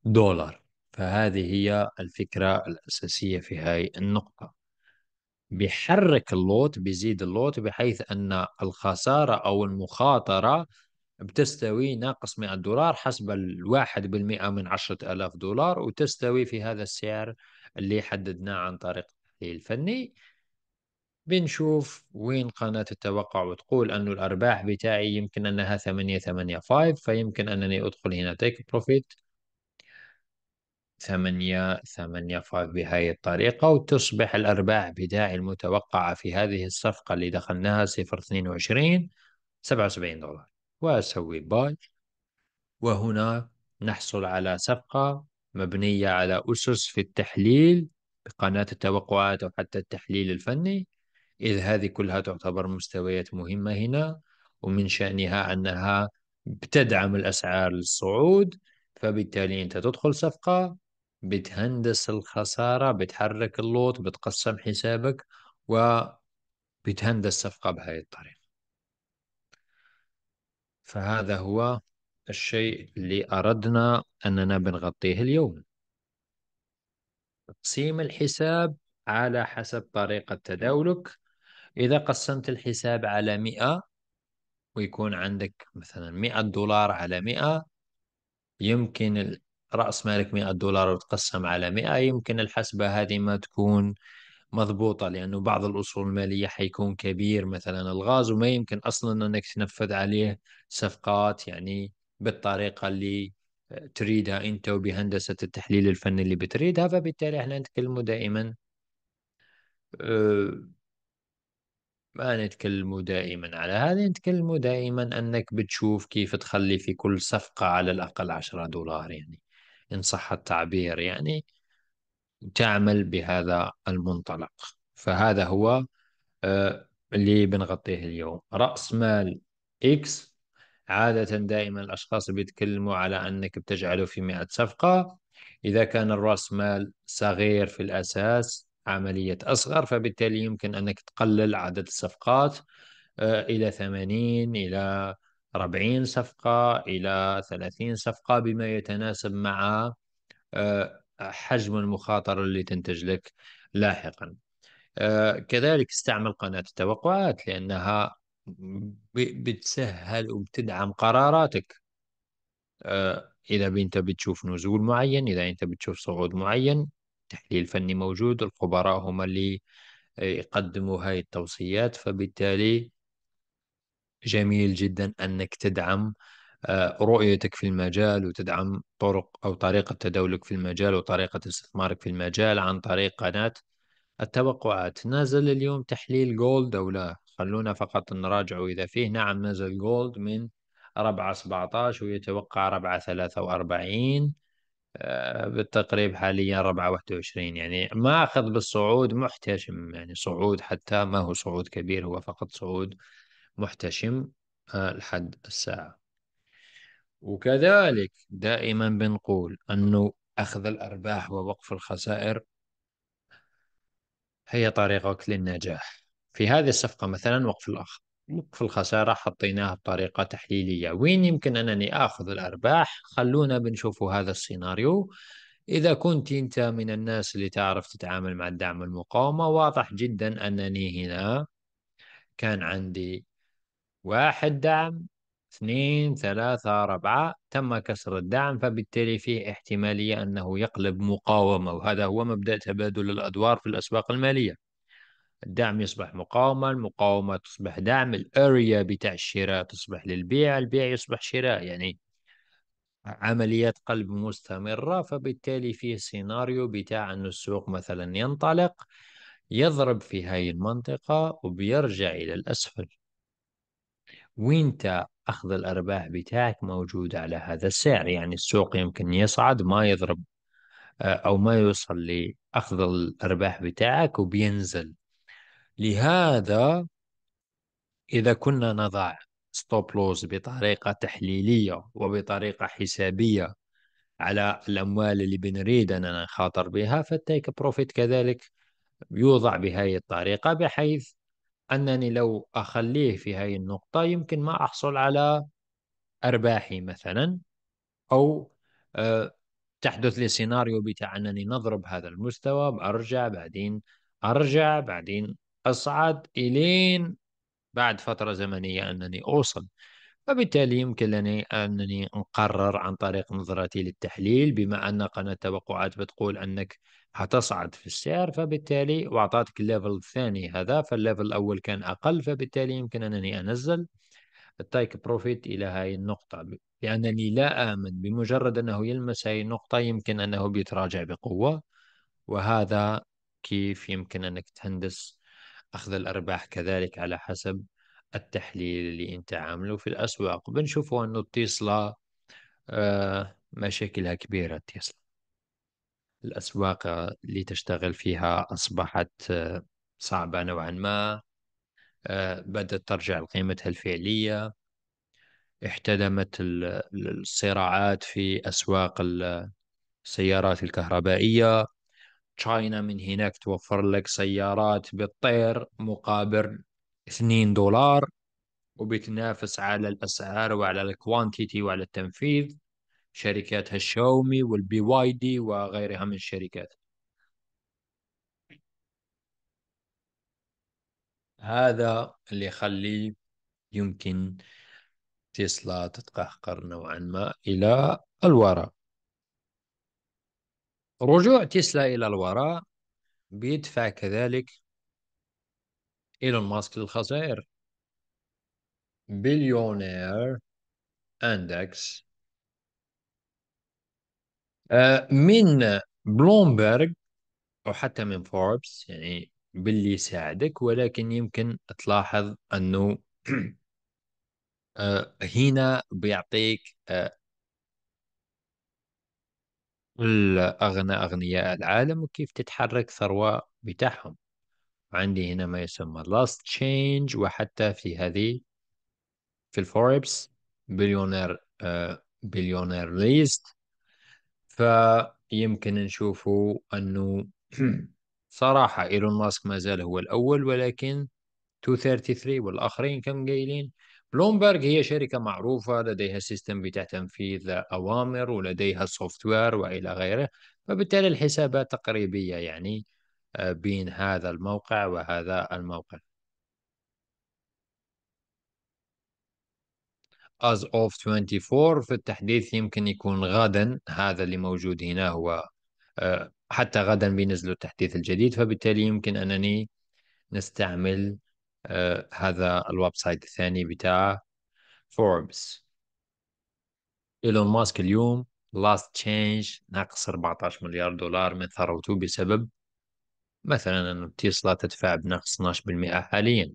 دولار فهذه هي الفكرة الأساسية في هاي النقطة بيحرك اللوت بيزيد اللوت بحيث أن الخسارة أو المخاطرة بتستوي ناقص 100 دولار حسب الواحد بالمئة من عشرة ألاف دولار وتستوي في هذا السعر اللي حددناه عن طريق التحليل الفني بنشوف وين قناة التوقع وتقول أن الأرباح بتاعي يمكن أنها ثمانية ثمانية فايف فيمكن أنني أدخل هنا تيك بروفيت ثمانية ثمانية فايف بهاي الطريقة وتصبح الأرباح بتاعي المتوقعة في هذه الصفقة اللي دخلناها صفر اثنين وعشرين سبعة وسبعين دولار وأسوي باي وهنا نحصل على صفقة مبنية على أسس في التحليل بقناة التوقعات أو حتى التحليل الفني إذ هذه كلها تعتبر مستويات مهمة هنا ومن شأنها أنها بتدعم الأسعار للصعود فبالتالي أنت تدخل صفقة بتهندس الخسارة بتحرك اللوط بتقسم حسابك وبتهندس صفقة بهذه الطريقة فهذا هو الشيء اللي أردنا أننا بنغطيه اليوم تقسيم الحساب على حسب طريقة تداولك إذا قسمت الحساب على 100 ويكون عندك مثلا 100 دولار على 100 يمكن رأس مالك 100 دولار وتقسم على 100 يمكن الحسبة هذه ما تكون مضبوطة لأنه بعض الأصول المالية حيكون كبير مثلا الغاز وما يمكن أصلا أنك تنفذ عليه صفقات يعني بالطريقة اللي تريدها أنت وبهندسة التحليل الفني اللي بتريدها فبالتالي احنا نتكلم دائما آه، ما نتكلموا دائما على هذا نتكلموا دائما انك بتشوف كيف تخلي في كل صفقة على الاقل عشرة دولار يعني ان صح التعبير يعني تعمل بهذا المنطلق فهذا هو آه، اللي بنغطيه اليوم رأس مال إكس عادة دائما الأشخاص بيتكلموا على أنك بتجعله في مئة صفقة إذا كان الرأس مال صغير في الأساس عملية أصغر فبالتالي يمكن أنك تقلل عدد الصفقات آه، إلى 80 إلى 40 صفقة إلى 30 صفقة بما يتناسب مع آه، حجم المخاطرة اللي تنتج لك لاحقا آه، كذلك استعمل قناة التوقعات لأنها بتسهل وبتدعم قراراتك إذا أنت بتشوف نزول معين إذا أنت بتشوف صعود معين التحليل الفني موجود الخبراء هم اللي آه، يقدموا هاي التوصيات فبالتالي جميل جدا أنك تدعم آه، رؤيتك في المجال وتدعم طرق أو طريقة تداولك في المجال وطريقة استثمارك في المجال عن طريق قناة التوقعات نازل اليوم تحليل جولد أو لا خلونا فقط نراجع إذا فيه نعم نزل جولد من 4.17 ويتوقع 4.43 43 آه، بالتقريب حاليا 24 يعني ما اخذ بالصعود محتشم يعني صعود حتى ما هو صعود كبير هو فقط صعود محتشم آه، لحد الساعة وكذلك دائما بنقول أنه أخذ الأرباح ووقف الخسائر هي طريقك للنجاح في هذه الصفقة مثلا وقف في الخسارة حطيناه بطريقة تحليلية وين يمكن أنني آخذ الأرباح خلونا بنشوف هذا السيناريو إذا كنت أنت من الناس اللي تعرف تتعامل مع الدعم المقاومة واضح جدا أنني هنا كان عندي واحد دعم اثنين ثلاثة أربعة تم كسر الدعم فبالتالي فيه احتمالية أنه يقلب مقاومة وهذا هو مبدأ تبادل الأدوار في الأسواق المالية الدعم يصبح مقاومة المقاومة تصبح دعم الأريا بتاع الشراء تصبح للبيع البيع يصبح شراء يعني عمليات قلب مستمرة فبالتالي فيه سيناريو بتاع أن السوق مثلا ينطلق يضرب في هاي المنطقة وبيرجع إلى الأسفل وانت أخذ الأرباح بتاعك موجود على هذا السعر يعني السوق يمكن يصعد ما يضرب آه، أو ما يوصل لأخذ الأرباح بتاعك وبينزل لهذا إذا كنا نضع ستوب لوز بطريقة تحليلية وبطريقة حسابية على الأموال اللي بنريد أننا نخاطر بها فالتيك بروفيت كذلك يوضع بهذه الطريقة بحيث أنني لو أخليه في هذه النقطة يمكن ما أحصل على أرباحي مثلا أو آه، تحدث لي سيناريو بتاع أنني نضرب هذا المستوى بأرجع بعدين أرجع بعدين أصعد إلين بعد فترة زمنية أنني أوصل وبالتالي يمكن لني أنني أقرر عن طريق نظرتي للتحليل بما أن قناة التوقعات بتقول أنك هتصعد في السعر فبالتالي وأعطاتك الليفل الثاني هذا فالليفل الأول كان أقل فبالتالي يمكن أنني أنزل التايك بروفيت إلى هاي النقطة لأنني لا آمن بمجرد أنه يلمس هاي النقطة يمكن أنه بيتراجع بقوة وهذا كيف يمكن أنك تهندس أخذ الأرباح كذلك على حسب التحليل اللي أنت عامله في الأسواق بنشوفه أنه تيسلا آه، مشاكلها كبيرة تيسلا الأسواق اللي تشتغل فيها أصبحت آه، صعبة نوعا ما آه، بدأت ترجع لقيمتها الفعلية احتدمت الصراعات في أسواق السيارات الكهربائية تشاينا من هناك توفر لك سيارات بالطير مقابل 2 دولار وبتنافس على الأسعار وعلى الكوانتيتي وعلى التنفيذ شركات الشاومي والبي واي دي وغيرها من الشركات هذا اللي يخلي يمكن تسلا تتقهقر نوعا ما إلى الوراء رجوع تسلا إلى الوراء بيدفع كذلك إيلون ماسك للخسائر بليونير اندكس آه، من بلومبرج أو حتى من فوربس يعني باللي يساعدك ولكن يمكن تلاحظ أنه آه، هنا بيعطيك آه، الأغنى أغنياء العالم وكيف تتحرك ثروة بتاعهم عندي هنا ما يسمى last change وحتى في هذه في الفوربس بليونير آه، بليونير ليست فيمكن نشوفه أنه صراحة إيلون ماسك ما زال هو الأول ولكن 233 والآخرين كم قايلين بلومبرج هي شركة معروفة لديها سيستم بتاع تنفيذ أوامر ولديها سوفت وير وإلى غيره فبالتالي الحسابات تقريبية يعني آه، بين هذا الموقع وهذا الموقع as of 24 في التحديث يمكن يكون غدا هذا اللي موجود هنا هو آه، حتى غدا بينزلوا التحديث الجديد فبالتالي يمكن أنني نستعمل آه هذا الويب سايت الثاني بتاع فوربس ايلون ماسك اليوم لاست تشينج ناقص 14 مليار دولار من ثروته بسبب مثلا أن تيسلا تدفع بنقص 12% حاليا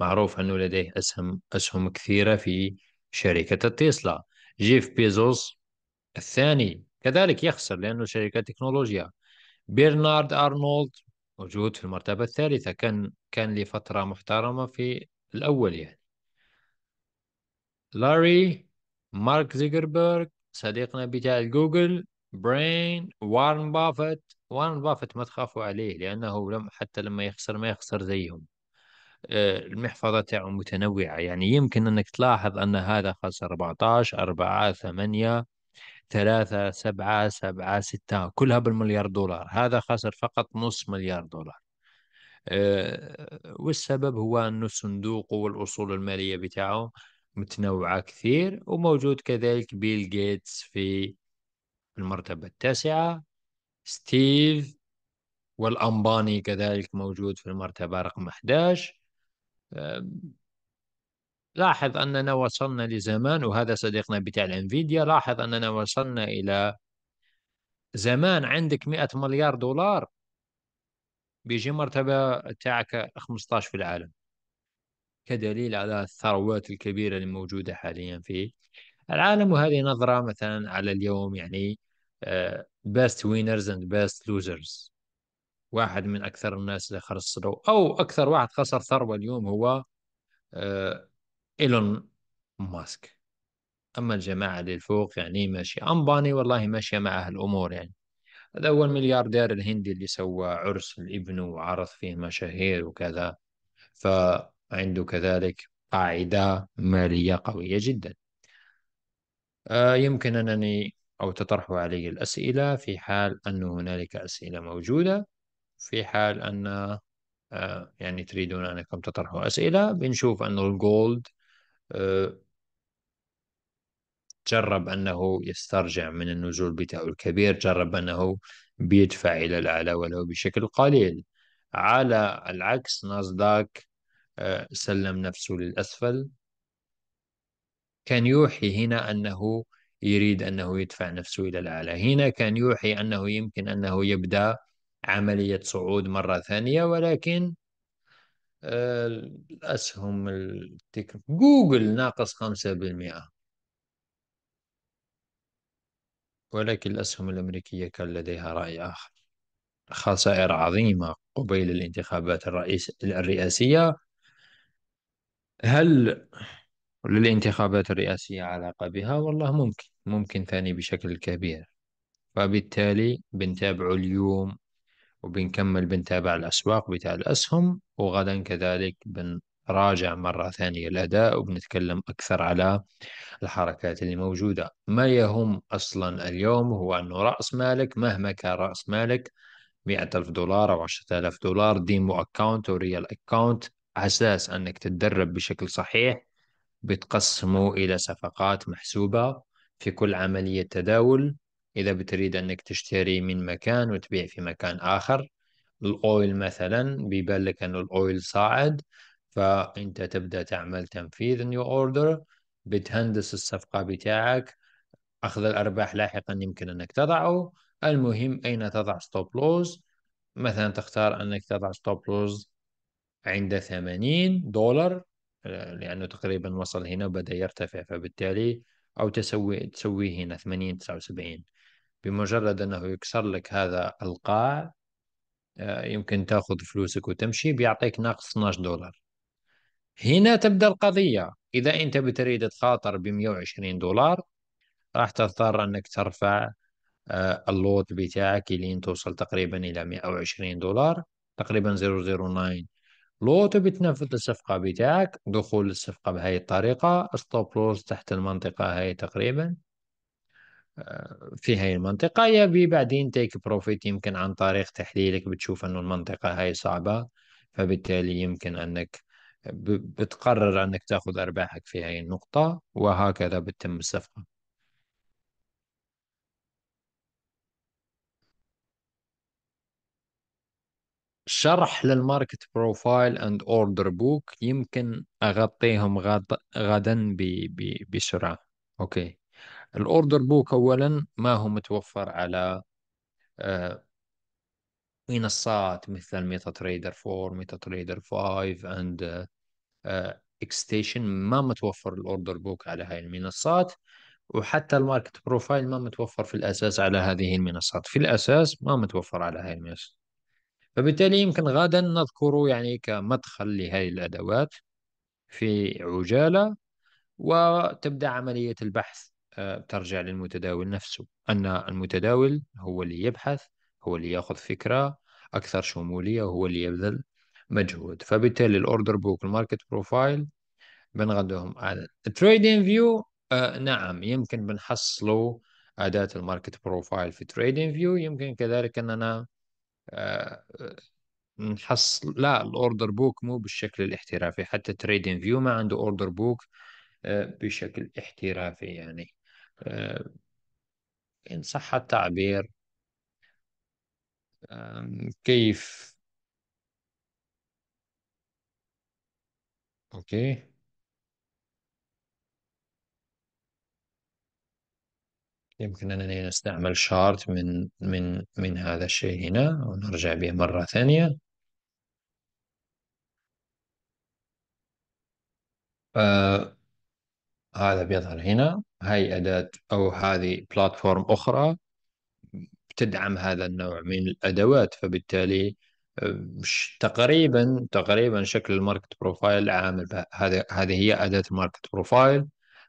معروف أنه لديه أسهم أسهم كثيرة في شركة تيسلا جيف بيزوس الثاني كذلك يخسر لأنه شركة تكنولوجيا برنارد أرنولد موجود في المرتبة الثالثة كان كان لي فترة محترمة في الأول يعني لاري مارك زيجربرغ صديقنا بتاع جوجل برين وارن بافت وارن بافت ما تخافوا عليه لأنه لم حتى لما يخسر ما يخسر زيهم آه، المحفظة تاعه متنوعة يعني يمكن أنك تلاحظ أن هذا خسر 14 4 8 ثلاثة سبعة سبعة ستة كلها بالمليار دولار هذا خسر فقط نص مليار دولار آه، والسبب هو أن الصندوق والأصول المالية بتاعه متنوعة كثير وموجود كذلك بيل جيتس في المرتبة التاسعة ستيف والأنباني كذلك موجود في المرتبة رقم 11 لاحظ أننا وصلنا لزمان وهذا صديقنا بتاع الانفيديا لاحظ أننا وصلنا إلى زمان عندك 100 مليار دولار بيجي مرتبة تاعك 15 في العالم كدليل على الثروات الكبيرة الموجودة حاليا في العالم وهذه نظرة مثلا على اليوم يعني بيست وينرز اند بيست لوزرز واحد من أكثر الناس اللي خسروا أو أكثر واحد خسر ثروة اليوم هو آه، ايلون ماسك اما الجماعه اللي الفوق يعني ماشي امباني والله ماشيه معها الامور يعني هذا هو الملياردير الهندي اللي سوى عرس لابنه وعرض فيه مشاهير وكذا فعنده كذلك قاعده ماليه قويه جدا آه، يمكن انني او تطرحوا علي الاسئله في حال ان هنالك اسئله موجوده في حال ان آه، يعني تريدون انكم تطرحوا اسئله بنشوف ان الجولد آه، جرب أنه يسترجع من النزول بتاعه الكبير جرب أنه بيدفع إلى الأعلى ولو بشكل قليل على العكس ناسداك آه، سلم نفسه للأسفل كان يوحي هنا أنه يريد أنه يدفع نفسه إلى الأعلى هنا كان يوحي أنه يمكن أنه يبدأ عملية صعود مرة ثانية ولكن الأسهم التك... جوجل ناقص خمسة بالمئة ولكن الأسهم الأمريكية كان لديها رأي آخر خسائر عظيمة قبيل الانتخابات الرئيس الرئاسية هل للانتخابات الرئاسية علاقة بها؟ والله ممكن ممكن ثاني بشكل كبير فبالتالي بنتابع اليوم وبنكمل بنتابع الأسواق بتاع الأسهم وغدا كذلك بنراجع مرة ثانية الأداء وبنتكلم أكثر على الحركات اللي موجودة ما يهم أصلا اليوم هو أنه رأس مالك مهما كان رأس مالك مئة ألف دولار أو عشرة آلاف دولار ديمو أكاونت وريال أكاونت أساس أنك تتدرب بشكل صحيح بتقسمه إلى صفقات محسوبة في كل عملية تداول إذا بتريد أنك تشتري من مكان وتبيع في مكان آخر الأويل مثلا بيبلك أن الأويل صاعد فأنت تبدأ تعمل تنفيذ نيو أوردر بتهندس الصفقة بتاعك أخذ الأرباح لاحقا يمكن أنك تضعه المهم أين تضع ستوب لوز مثلا تختار أنك تضع ستوب لوز عند 80 دولار لأنه تقريبا وصل هنا وبدأ يرتفع فبالتالي أو تسوي تسويه هنا 80 79 بمجرد انه يكسر لك هذا القاع آه، يمكن تاخذ فلوسك وتمشي بيعطيك ناقص 12 دولار هنا تبدا القضيه اذا انت بتريد تخاطر ب 120 دولار راح تضطر انك ترفع آه، اللوت بتاعك لين توصل تقريبا الى 120 دولار تقريبا 009 لوت بتنفذ الصفقة بتاعك دخول الصفقة بهاي الطريقة ستوب لوس تحت المنطقة هاي تقريبا في هاي المنطقة يبي بعدين تيك بروفيت يمكن عن طريق تحليلك بتشوف أنه المنطقة هاي صعبة فبالتالي يمكن أنك بتقرر أنك تأخذ أرباحك في هاي النقطة وهكذا بتتم الصفقة شرح للماركت بروفايل اند اوردر بوك يمكن اغطيهم غد... غدا بسرعه اوكي الاوردر بوك اولا ما هو متوفر على آه، منصات مثل ميتا تريدر 4 ميتا تريدر 5 اند اكستيشن ما متوفر الاوردر بوك على هاي المنصات وحتى الماركت بروفايل ما متوفر في الاساس على هذه المنصات في الاساس ما متوفر على هاي المنصات فبالتالي يمكن غدا نذكره يعني كمدخل لهذه الادوات في عجاله وتبدا عمليه البحث ترجع للمتداول نفسه أن المتداول هو اللي يبحث هو اللي يأخذ فكرة أكثر شمولية وهو اللي يبذل مجهود فبالتالي الأوردر بوك الماركت بروفايل بنغدوهم على تريدين فيو آه، نعم يمكن بنحصلوا أداة الماركت بروفايل في تريدين فيو يمكن كذلك أننا آه، نحصل لا الاوردر بوك مو بالشكل الاحترافي حتى تريدين فيو ما عنده اوردر بوك آه، بشكل احترافي يعني آه، إن صح التعبير كيف أوكي يمكن أنني نستعمل شارت من من من هذا الشيء هنا ونرجع به مرة ثانية آه هذا بيظهر هنا هاي أداة أو هذه بلاتفورم أخرى بتدعم هذا النوع من الأدوات فبالتالي آه، تقريبا تقريبا شكل الماركت بروفايل عامل هذا هذه هي أداة الماركت بروفايل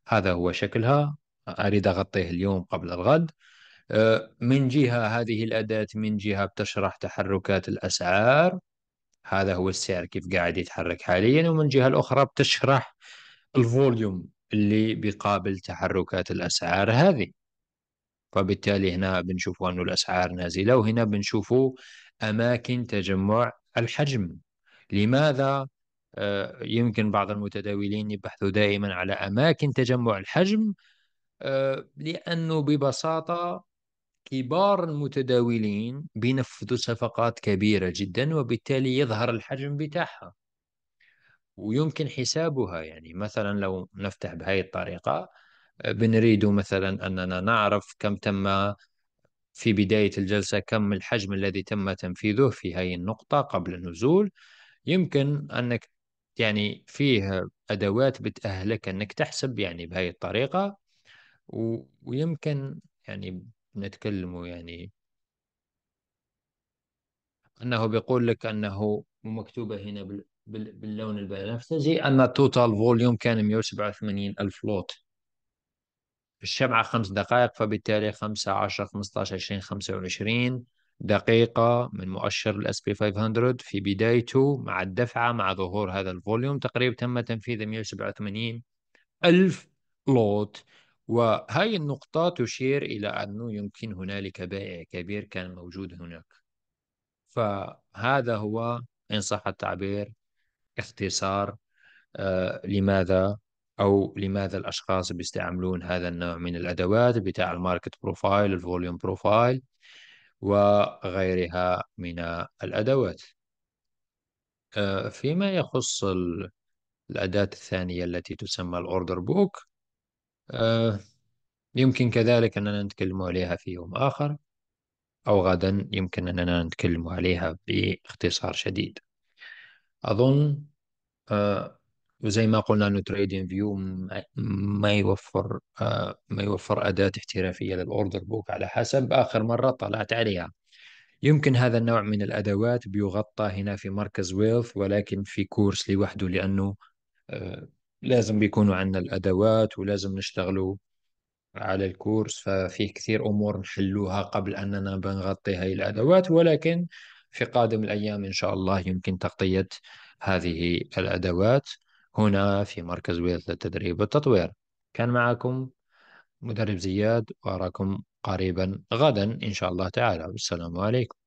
هذا هو شكلها أريد أغطيه اليوم قبل الغد آه، من جهة هذه الأداة من جهة بتشرح تحركات الأسعار هذا هو السعر كيف قاعد يتحرك حاليا ومن جهة الأخرى بتشرح الفوليوم اللي بيقابل تحركات الأسعار هذه فبالتالي هنا بنشوف أنه الأسعار نازلة وهنا بنشوف أماكن تجمع الحجم لماذا آه، يمكن بعض المتداولين يبحثوا دائما على أماكن تجمع الحجم آه، لأنه ببساطة كبار المتداولين بينفذوا صفقات كبيرة جدا وبالتالي يظهر الحجم بتاعها ويمكن حسابها يعني مثلا لو نفتح بهاي الطريقة بنريد مثلا أننا نعرف كم تم في بداية الجلسة كم الحجم الذي تم تنفيذه في هاي النقطة قبل النزول يمكن أنك يعني فيه أدوات بتأهلك أنك تحسب يعني بهاي الطريقة ويمكن يعني نتكلم يعني أنه بيقول لك أنه مكتوبة هنا باللون البنفسجي ان التوتال فوليوم كان 187 الف لوت الشمعة خمس دقائق فبالتالي 5 10 15 20 25 دقيقة من مؤشر الاس بي 500 في بدايته مع الدفعة مع ظهور هذا الفوليوم تقريبا تم تنفيذ 187 ألف لوت وهاي النقطة تشير إلى أنه يمكن هنالك بائع كبير كان موجود هناك فهذا هو إن صح التعبير اختصار آه، لماذا او لماذا الاشخاص بيستعملون هذا النوع من الادوات بتاع الماركت بروفايل الفوليوم بروفايل وغيرها من الادوات آه، فيما يخص الاداه الثانيه التي تسمى الاوردر آه، بوك يمكن كذلك اننا نتكلم عليها في يوم اخر او غدا يمكن اننا نتكلم عليها باختصار شديد اظن آه، وزي ما قلنا انه تريدين فيو ما يوفر آه، ما يوفر اداه احترافيه للاوردر بوك على حسب اخر مره طلعت عليها يمكن هذا النوع من الادوات بيغطى هنا في مركز ويلث ولكن في كورس لوحده لانه آه، لازم بيكونوا عندنا الادوات ولازم نشتغلوا على الكورس ففيه كثير امور نحلوها قبل اننا بنغطي هاي الادوات ولكن في قادم الأيام إن شاء الله يمكن تغطية هذه الأدوات هنا في مركز ويلز للتدريب والتطوير كان معكم مدرب زياد وأراكم قريبا غدا إن شاء الله تعالى والسلام عليكم